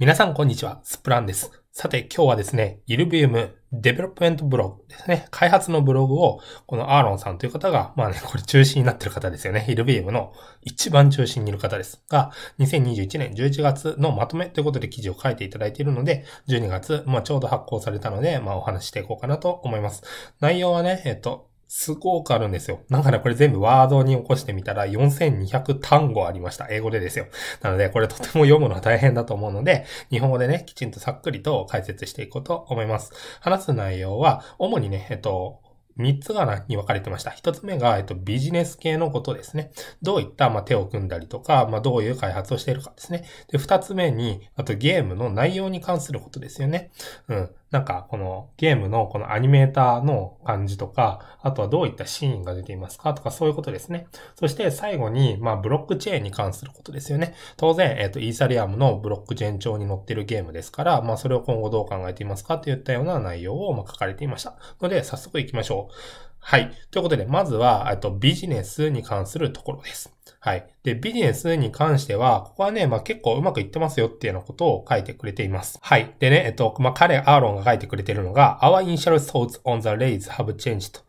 皆さんこんにちは、スプランです。さて今日はですね、イルビウムデベロップメントブログですね。開発のブログを、このアーロンさんという方が、まあね、これ中心になってる方ですよね。イルビウムの一番中心にいる方ですが、2021年11月のまとめということで記事を書いていただいているので、12月、まあちょうど発行されたので、まあお話していこうかなと思います。内容はね、えっと、すごくあるんですよ。なんかね、これ全部ワードに起こしてみたら4200単語ありました。英語でですよ。なので、これとても読むのは大変だと思うので、日本語でね、きちんとさっくりと解説していこうと思います。話す内容は、主にね、えっと、3つがに分かれてました。1つ目が、えっと、ビジネス系のことですね。どういった、まあ、手を組んだりとか、まあ、どういう開発をしているかですね。で、2つ目に、あとゲームの内容に関することですよね。うん。なんかこのゲームのこのアニメーターの感じとか、あとはどういったシーンが出ていますかとかそういうことですね。そして最後に、まあブロックチェーンに関することですよね。当然、えっ、ー、と、イーサリアムのブロックチェーン帳に載ってるゲームですから、まあそれを今後どう考えていますかといったような内容をま書かれていました。ので、早速行きましょう。はい。ということで、まずは、えっと、ビジネスに関するところです。はい。で、ビジネスに関しては、ここはね、まあ、結構うまくいってますよっていうようなことを書いてくれています。はい。でね、えっと、まあ、彼、アーロンが書いてくれているのが、Our initial thoughts on the raise have changed.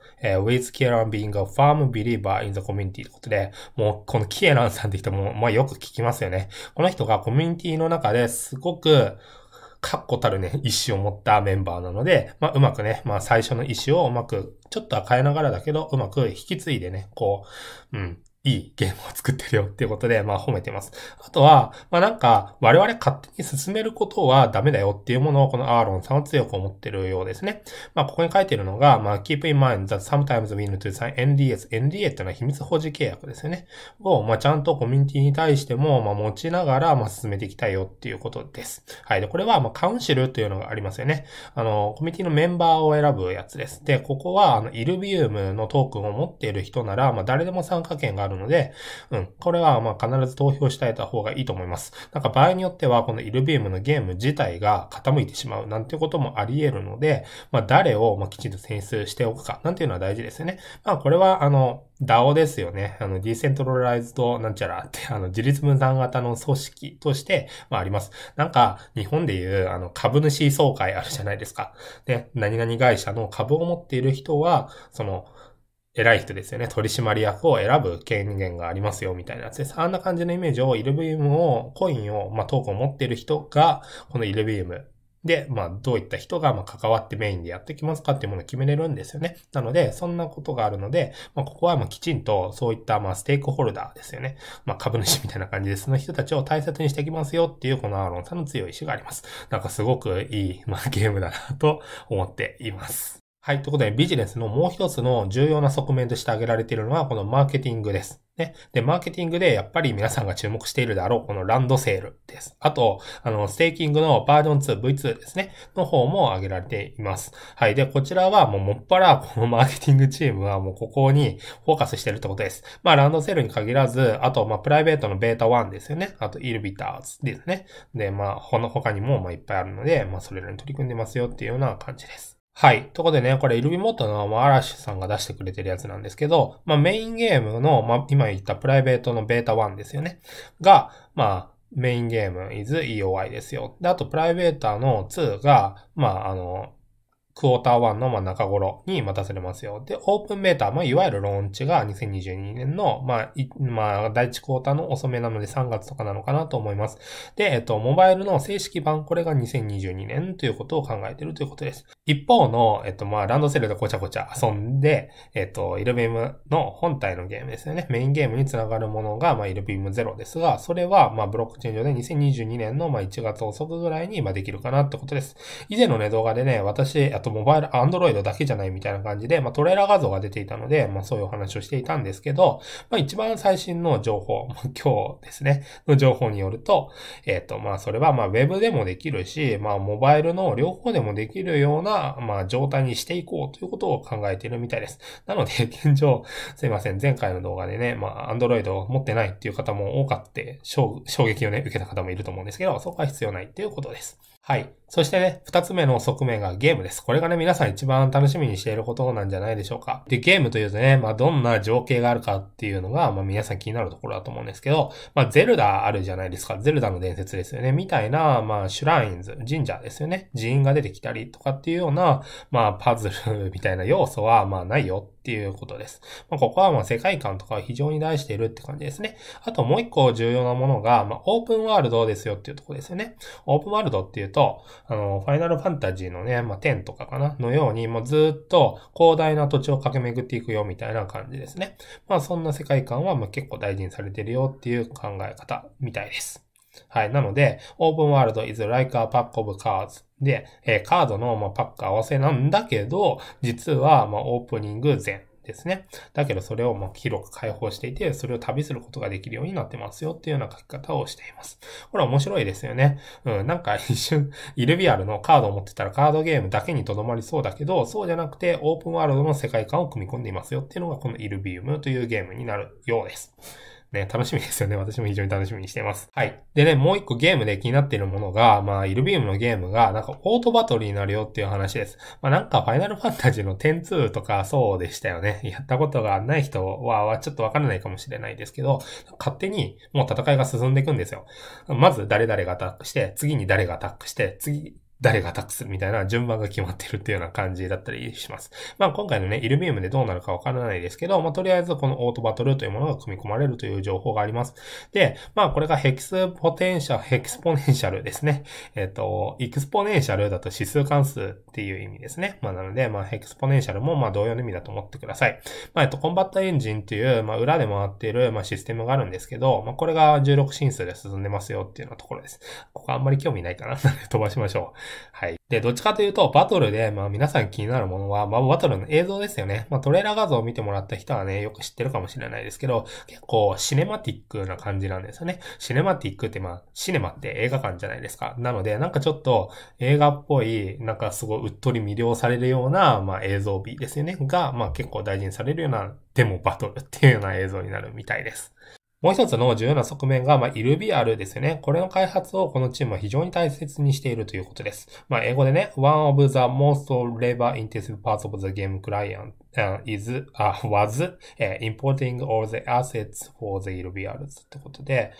with Kieran being a firm believer in the community ってことで、もうこのキエランさんって人も、まあ、よく聞きますよね。この人がコミュニティの中ですごく、確固たるね、意志を持ったメンバーなので、まあ、うまくね、まあ、最初の意志をうまく、ちょっとは変えながらだけど、うまく引き継いでね、こう、うん、いいゲームを作ってるよっていうことで、まあ褒めてます。あとは、まあなんか、我々勝手に進めることはダメだよっていうものをこのアーロンさんは強く思ってるようですね。まあここに書いてるのが、まあ keep in mind that sometimes we need to sign NDS。NDA ってのは秘密保持契約ですよね。を、まあちゃんとコミュニティに対しても、まあ持ちながら、まあ進めていきたいよっていうことです。はい。で、これは、まあカウンシルというのがありますよね。あの、コミュニティのメンバーを選ぶやつです。で、ここは、あの、イルビウムのトークンを持っている人なら、まあ誰でも参加権があるるので、うん、これはまあ必ず投票したいた方がいいと思います。なんか場合によっては、このイルビームのゲーム自体が傾いてしまうなんてこともあり得るので、まあ誰をまあきちんと選出しておくかなんていうのは大事ですよね。まあこれはあの、DAO ですよね。あの、ディーセントロライズドなんちゃらって、あの、自立分散型の組織として、まああります。なんか、日本でいう、あの、株主総会あるじゃないですか。ね、何々会社の株を持っている人は、その、偉い人ですよね。取締役を選ぶ権限がありますよ、みたいなやつです。あんな感じのイメージを、イルビウムを、コインを、まあ、トークを持っている人が、このイルビウムで、まあ、どういった人が、まあ、関わってメインでやってきますかっていうものを決めれるんですよね。なので、そんなことがあるので、まあ、ここは、まあ、きちんと、そういった、まあ、ステークホルダーですよね。まあ、株主みたいな感じで、その人たちを大切にしていきますよっていう、このアーロンさんの強い意志があります。なんか、すごくいい、まあ、ゲームだなと思っています。はい。ということで、ビジネスのもう一つの重要な側面として挙げられているのは、このマーケティングです。ね。で、マーケティングでやっぱり皆さんが注目しているであろう、このランドセールです。あと、あの、ステーキングのバージョン2、V2 ですね、の方も挙げられています。はい。で、こちらはもうもっぱら、このマーケティングチームはもうここにフォーカスしてるってことです。まあ、ランドセールに限らず、あと、まあ、プライベートのベータ1ですよね。あと、イルビターズですね。で、まあ、この他にも、まあ、いっぱいあるので、まあ、それらに取り組んでますよっていうような感じです。はい。とこでね、これ、イルビモットの、まあ、嵐さんが出してくれてるやつなんですけど、まあ、メインゲームの、まあ、今言ったプライベートのベータ1ですよね。が、まあ、メインゲーム is EOI ですよ。で、あと、プライベーターの2が、まあ、あの、クォーター1のま中頃に待たされますよ。で、オープンベータ、まあ、いわゆるローンチが2022年の、まあ、まあ、第1クォーターの遅めなので3月とかなのかなと思います。で、えっと、モバイルの正式版、これが2022年ということを考えているということです。一方の、えっと、まあ、ランドセルでごちゃごちゃ遊んで、えっと、イルビムの本体のゲームですよね。メインゲームにつながるものが、まあ、イルビム0ですが、それは、まあ、ブロックチェーン上で2022年の、まあ、1月遅くぐらいに、まあ、できるかなってことです。以前のね、動画でね、私、あととモバイル、アンドロイドだけじゃないみたいな感じで、まあ、トレーラー画像が出ていたので、まあ、そういうお話をしていたんですけど、まあ、一番最新の情報、まあ、今日ですね、の情報によると、えっ、ー、と、まあ、それは、まあ、ウェブでもできるし、まあ、モバイルの両方でもできるような、まあ、状態にしていこうということを考えているみたいです。なので、現状、すいません、前回の動画でね、まあ、アンドロイドを持ってないっていう方も多かって、衝撃をね、受けた方もいると思うんですけど、そこは必要ないっていうことです。はい。そしてね、二つ目の側面がゲームです。これがね、皆さん一番楽しみにしていることなんじゃないでしょうか。で、ゲームというとね、まあ、どんな情景があるかっていうのが、まあ、皆さん気になるところだと思うんですけど、まあ、ゼルダあるじゃないですか。ゼルダの伝説ですよね。みたいな、まあ、シュラインズ、神社ですよね。寺院が出てきたりとかっていうような、まあ、パズルみたいな要素は、まあ、ないよっていうことです。まあ、ここはまあ世界観とか非常に大しているって感じですね。あともう一個重要なものが、まあ、オープンワールドですよっていうところですよね。オープンワールドっていうと、あの、ファイナルファンタジーのね、まあ、10とかかなのように、もうずっと広大な土地を駆け巡っていくよみたいな感じですね。まあ、そんな世界観は、ま、結構大事にされてるよっていう考え方みたいです。はい。なので、オープンワールド is like a pack of cards で、えー、カードの、まあ、パック合わせなんだけど、実は、まあ、オープニング前ですね。だけどそれをもう広く開放していて、それを旅することができるようになってますよっていうような書き方をしています。これ面白いですよね。うん、なんか一瞬、イルビアルのカードを持ってたらカードゲームだけにとどまりそうだけど、そうじゃなくてオープンワールドの世界観を組み込んでいますよっていうのがこのイルビウムというゲームになるようです。ね、楽しみですよね。私も非常に楽しみにしてます。はい。でね、もう一個ゲームで気になっているものが、まあ、イルビウムのゲームが、なんかオートバトルになるよっていう話です。まあ、なんかファイナルファンタジーの102とかそうでしたよね。やったことがない人は、ちょっとわからないかもしれないですけど、勝手にもう戦いが進んでいくんですよ。まず誰々がアタックして、次に誰がアタックして、次、誰が託すみたいな順番が決まってるっていうような感じだったりします。まあ今回のね、イルミウムでどうなるかわからないですけど、まあとりあえずこのオートバトルというものが組み込まれるという情報があります。で、まあこれがヘキスポテンシャル、ヘキスポネンシャルですね。えっ、ー、と、エクスポネンシャルだと指数関数っていう意味ですね。まあなので、まあヘキスポネンシャルもまあ同様の意味だと思ってください。まあえっと、コンバットエンジンっていう、まあ裏で回っている、まあシステムがあるんですけど、まあこれが16進数で進んでますよっていうようなところです。ここあんまり興味ないかな。飛ばしましょう。はい。で、どっちかというと、バトルで、まあ皆さん気になるものは、まあバトルの映像ですよね。まあトレーラー画像を見てもらった人はね、よく知ってるかもしれないですけど、結構シネマティックな感じなんですよね。シネマティックってまあ、シネマって映画館じゃないですか。なので、なんかちょっと映画っぽい、なんかすごいうっとり魅了されるような、まあ映像美ですよね。が、まあ結構大事にされるような、でもバトルっていうような映像になるみたいです。もう一つの重要な側面が、まあ、ILVR ですよね。これの開発をこのチームは非常に大切にしているということです。まあ、英語でね、one of the most labor intensive parts of the game client uh, is, u was、uh, importing all the assets for the LBRs ってことで、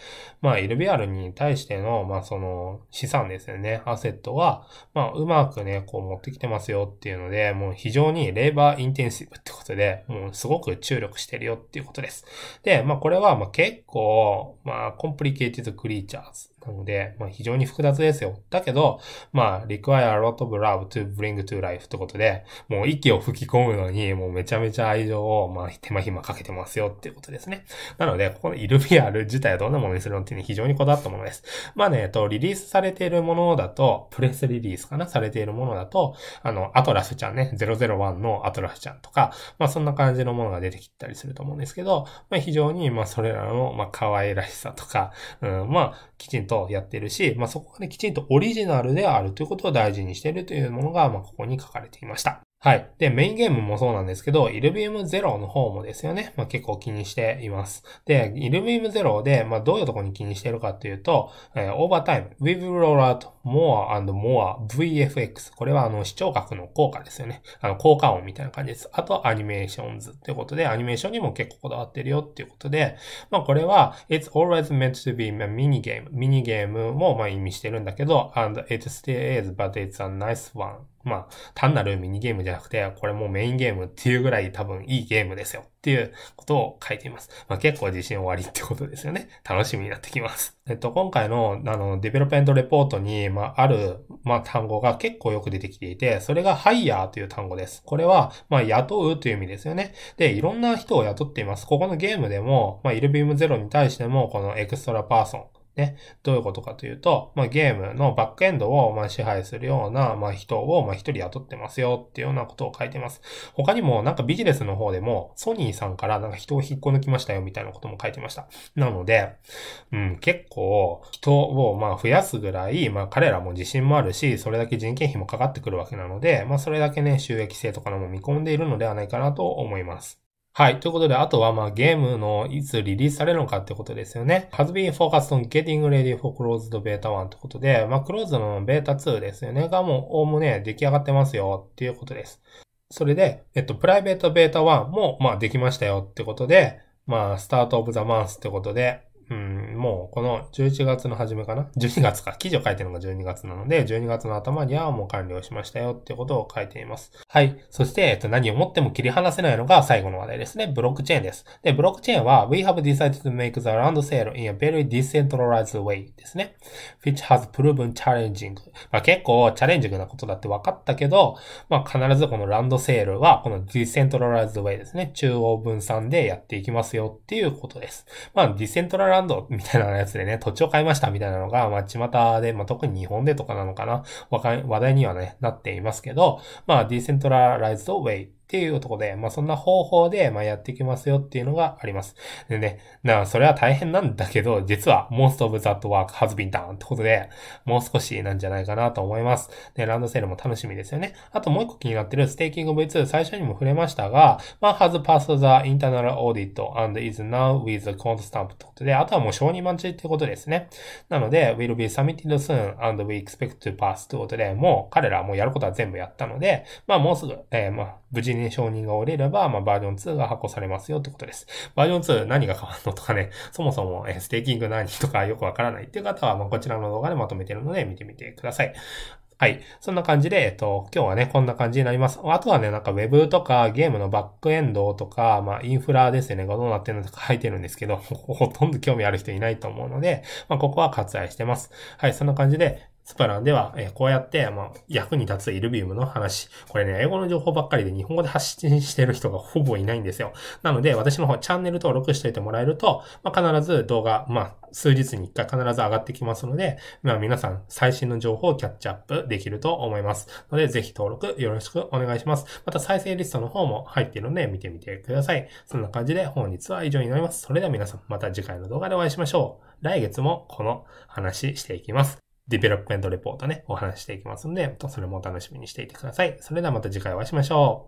まあ LBR に対しての、まあその資産ですよね、アセットは、まあうまくね、こう持ってきてますよっていうので、もう非常にレーバーインテンシブってことで、もうすごく注力してるよっていうことです。で、まあこれはまあ結構、まあコンプリケイティズクリーチャーズなので、まあ、非常に複雑ですよ。だけど、まあ、require a lot of love to bring to life ってことで、もう息を吹き込むのに、もうめちゃめちゃ愛情を、まあ、手間暇かけてますよっていうことですね。なので、ここのイルビアル自体はどんなものにするのっていうのは非常にこだわったものです。まあね、えっと、リリースされているものだと、プレスリリースかなされているものだと、あの、アトラスちゃんね、001のアトラスちゃんとか、まあ、そんな感じのものが出てきたりすると思うんですけど、まあ、非常に、まあ、それらの、まあ、可愛らしさとか、うん、まあ、きちんとやってるし、まあ、そこがね、きちんとオリジナルであるということを大事にしているというものが、まあ、ここに書かれていました。はい。で、メインゲームもそうなんですけど、Illuvium Zero の方もですよね。まあ、結構気にしています。で、Illuvium Zero で、まあ、どういうとこに気にしてるかっていうと、えー、over time, we will roll out more and more VFX。これはあの、視聴覚の効果ですよね。あの、効果音みたいな感じです。あと、アニメーションズってことで、アニメーションにも結構こだわってるよっていうことで、まあ、これは、it's always meant to be a mini game。ミニゲームも、ま意味してるんだけど、and it stays, but it's a nice one. まあ、単なるミニゲームじゃなくて、これもうメインゲームっていうぐらい多分いいゲームですよっていうことを書いています。まあ結構自信終わりってことですよね。楽しみになってきます。えっと、今回の、あの、デベロップントレポートに、まあ、ある、まあ、単語が結構よく出てきていて、それがハイヤーという単語です。これは、まあ、雇うという意味ですよね。で、いろんな人を雇っています。ここのゲームでも、まあ、イルビームゼロに対しても、このエクストラパーソン、ね、どういうことかというと、まあ、ゲームのバックエンドをま支配するような、まあ、人をま1人雇ってますよっていうようなことを書いてます。他にもなんかビジネスの方でもソニーさんからなんか人を引っこ抜きましたよみたいなことも書いてました。なので、うん、結構人をま増やすぐらい、まあ、彼らも自信もあるし、それだけ人件費もかかってくるわけなので、まあ、それだけね、収益性とかのも見込んでいるのではないかなと思います。はい。ということで、あとは、まあ、ゲームのいつリリースされるのかってことですよね。has been focused on getting ready for closed beta 1ってことで、まあ、closed のベータ2ですよね。がもう、おおむね出来上がってますよっていうことです。それで、えっと、プライベートベータ1も、まあ、できましたよってことで、まあ、スタートオブザマ t スってことで、うん、もうこの11月の初めかな ?12 月か。記事を書いてるのが12月なので、12月の頭にはもう完了しましたよっていうことを書いています。はい。そして、えっと、何をもっても切り離せないのが最後の話題ですね。ブロックチェーンです。で、ブロックチェーンは、We have decided to make the land sale in a very decentralized way ですね。which has proven challenging. まあ結構チャレンジングなことだって分かったけど、まあ必ずこのランドセールは、この decentralized way ですね。中央分散でやっていきますよっていうことです。まあ、ディセントララランドみたいなやつでね、土地を買いましたみたいなのが、まあ、巷で、まあ、特に日本でとかなのかな、話題にはね、なっていますけど、まあ、ディーセントラライズドウェイっていうとこで、まあそんな方法で、まあやっていきますよっていうのがあります。でね、な、それは大変なんだけど、実は most of that work has been done ってことで、もう少しなんじゃないかなと思います。で、ランドセルも楽しみですよね。あともう一個気になってるステーキング V2 最初にも触れましたが、まあ has passed the internal audit and is now with the code stamp ってことで、あとはもう承認待ちってことですね。なので、will be submitted soon and we expect to pass ってことで、もう彼らはもうやることは全部やったので、まあもうすぐ、えー、まあ無事に承認が折れれば、まあ、バージョン2が発行されますよってことです。バージョン2何が変わるのとかね、そもそもステーキング何とかよくわからないっていう方は、まあ、こちらの動画でまとめてるので見てみてください。はい。そんな感じで、えっと、今日はね、こんな感じになります。あとはね、なんか Web とかゲームのバックエンドとか、まあインフラですね、がどうなってるのとか 書いてるんですけど、ほとんど興味ある人いないと思うので、まあここは割愛してます。はい、そんな感じで、スプランでは、えこうやって、まあ、役に立つイルビウムの話。これね、英語の情報ばっかりで日本語で発信してる人がほぼいないんですよ。なので、私の方、チャンネル登録しておいてもらえると、まあ、必ず動画、まあ、数日に一回必ず上がってきますので、まあ、皆さん、最新の情報をキャッチアップできると思います。ので、ぜひ登録よろしくお願いします。また、再生リストの方も入っているので、見てみてください。そんな感じで、本日は以上になります。それでは皆さん、また次回の動画でお会いしましょう。来月もこの話していきます。ディベロップメントレポートね、お話していきますんで、それもお楽しみにしていてください。それではまた次回お会いしましょう。